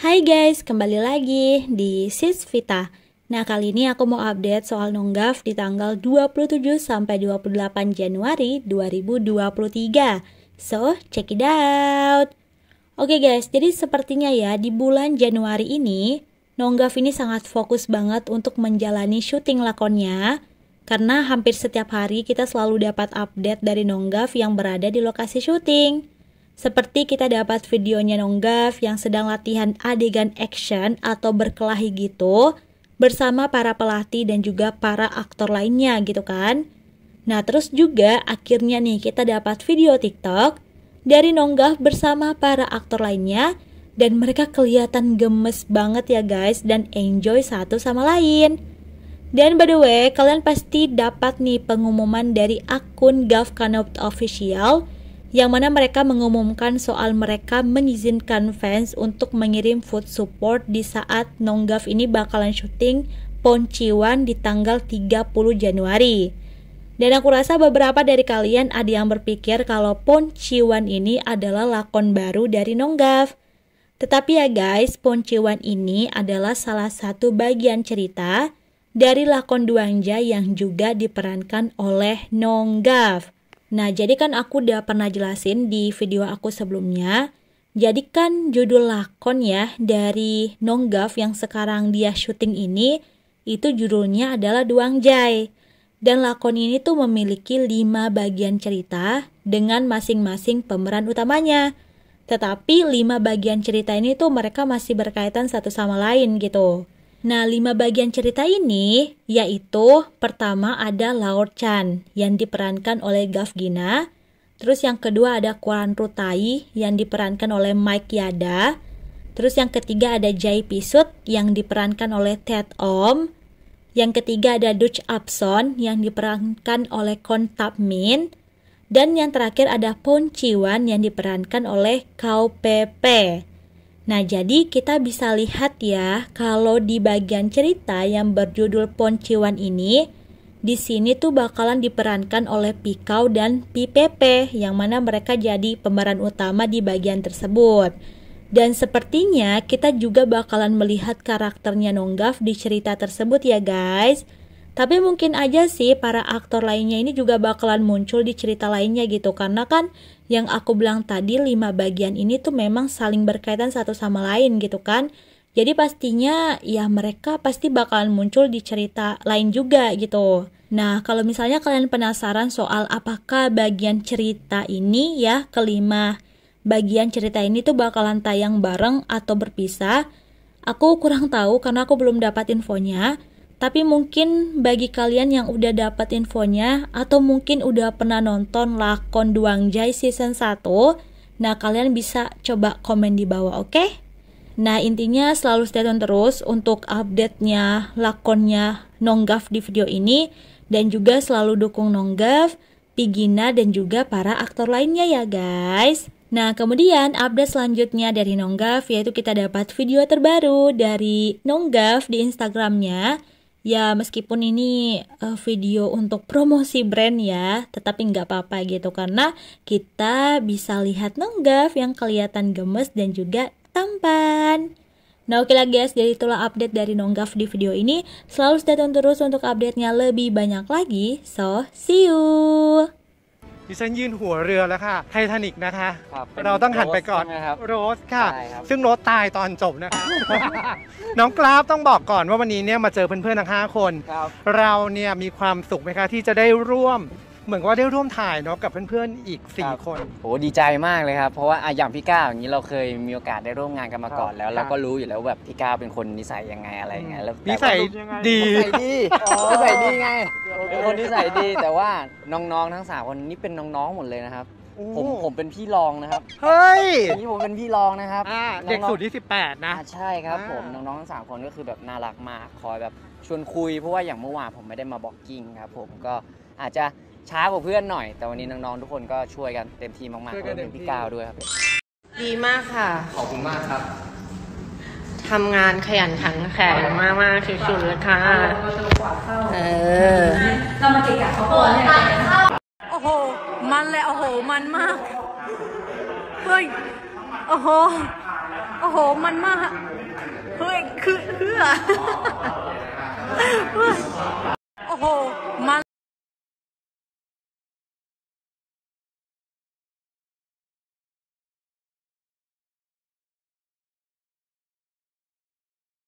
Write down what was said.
Hai guys, kembali lagi di Sis Vita. Nah, kali ini aku mau update soal Nonggaf di tanggal 27 sampai 28 Januari 2023. So, check it out. Oke okay guys, jadi sepertinya ya di bulan Januari ini Nonggaf ini sangat fokus banget untuk menjalani syuting lakonnya karena hampir setiap hari kita selalu dapat update dari Nonggaf yang berada di lokasi syuting. Seperti kita dapat videonya Nonggaf yang sedang latihan adegan action atau berkelahi gitu bersama para pelatih dan juga para aktor lainnya gitu kan. Nah terus juga akhirnya nih kita dapat video TikTok dari Nonggaf bersama para aktor lainnya dan mereka kelihatan gemes banget ya guys dan enjoy satu sama lain. Dan by the way, kalian pasti dapat nih pengumuman dari akun Gav Kanop Official yang mana mereka mengumumkan soal mereka mengizinkan fans untuk mengirim food support di saat Nonggaf ini bakalan syuting Ponciwan di tanggal 30 Januari. Dan aku rasa beberapa dari kalian ada yang berpikir kalau Ponciwan ini adalah lakon baru dari Nonggaf. Tetapi ya guys, Ponciwan ini adalah salah satu bagian cerita dari lakon Duangja yang juga diperankan oleh Nonggaf. Nah, jadi kan aku udah pernah jelasin di video aku sebelumnya. Jadikan judul lakon ya dari Nonggaf yang sekarang dia syuting ini itu judulnya adalah Duang Jai. Dan lakon ini tuh memiliki lima bagian cerita dengan masing-masing pemeran utamanya. Tetapi lima bagian cerita ini tuh mereka masih berkaitan satu sama lain gitu. Nah, lima bagian cerita ini yaitu pertama ada Laor Chan yang diperankan oleh Gav Gina, terus yang kedua ada Kuan Rutai yang diperankan oleh Mike Yada, terus yang ketiga ada Jai Pisut yang diperankan oleh Ted Om, yang ketiga ada Dutch Upson yang diperankan oleh Kon Tap Min, dan yang terakhir ada Pon Chiwan yang diperankan oleh Kau Pepe. Nah, jadi kita bisa lihat ya, kalau di bagian cerita yang berjudul Ponciwan ini, di sini tuh bakalan diperankan oleh Pikau dan PPP, yang mana mereka jadi pemeran utama di bagian tersebut. Dan sepertinya kita juga bakalan melihat karakternya Nonggaf di cerita tersebut ya guys. Tapi mungkin aja sih para aktor lainnya ini juga bakalan muncul di cerita lainnya gitu karena kan yang aku bilang tadi lima bagian ini tuh memang saling berkaitan satu sama lain gitu kan. Jadi pastinya ya mereka pasti bakalan muncul di cerita lain juga gitu. Nah, kalau misalnya kalian penasaran soal apakah bagian cerita ini ya kelima bagian cerita ini tuh bakalan tayang bareng atau berpisah, aku kurang tahu karena aku belum dapat infonya. Tapi mungkin bagi kalian yang udah dapat infonya atau mungkin udah pernah nonton lakon Duang Jai season 1, nah kalian bisa coba komen di bawah, oke? Okay? Nah intinya selalu stay tune terus untuk update-nya lakonnya Nonggaf di video ini dan juga selalu dukung Nonggaf, Pigina dan juga para aktor lainnya ya guys. Nah, kemudian update selanjutnya dari Nonggaf yaitu kita dapat video terbaru dari Nonggaf di Instagramnya ya meskipun ini uh, video untuk promosi brand ya tetapi nggak apa-apa gitu karena kita bisa lihat nonggaf yang kelihatan gemes dan juga tampan Nah oke okay lah guys, jadi itulah update dari Nonggaf di video ini. Selalu stay tune terus untuk update-nya lebih banyak lagi. So, see you! ดิฉันยืนหัวเรือแล้วค่ะ ไททานิกนะคะครเราต้องหันไปก่อน โรสค่ะ ซึ่งโรสตายตอนจบนะคะน้องกราฟต้องบอกก่อนว่าวันนี้เนี่ยมาเจอเพื่อนๆทั้งห้าคน เราเนี่ยมีความสุขไหมคะที่จะได้ร่วม เหมือนว่าได้ร่วมถ่ายเนาะกับเพื่อน ๆอีก 4 คนโหดีใจมากเลยครับ เพราะว่าอย่างพี่ก้าวอย่างนี้เราเคยมีโอกาสได้ร่วมงานกันมาก่อนแล้วเราก็รู้อยู่แล้วแบบพี่ก้าวเป็นคนนิสัยยังไงอะไรยังไงแล้วยแวนิสัยดีนิสัยดีไงเป็นคนที่ใส่ดีแต่ว่าน้องๆทั้งสามคนนี้เป็นน้องๆหมดเลยนะครับ ผมผมเป็นพี่รองนะครับเฮ้ยนี่ผมเป็นพี่รองนะครับเด็กสุดที่ 18นะใช่ครับ ผมน้องๆทั้งสามคนก็คือแบบน่ารักมากคอยแบบ ชวนคุยเพราะว่าอย่างเมื่อวานผมไม่ได้มาบอกกิ้งครับ ผมก็อาจจะช้ากว่าเพื่อนหน่อย แต่วันนี้น้องๆทุกคนก็ช่วยกันเต็มที่มากๆรวมถึงพี่กาวด้วยครับดีมากค่ะขอบคุณมากครับทำงานขยันขันแข็งมากมากสุดๆเลยค่ะเออเรามาเกะกะเขาตัวเนี่ยโอ้โห มันแหละโอ้โหมันมาก เฮ้ย โอ้โห โอ้โห มันมาก เฮ้ย คือเฮ้อโอ้โห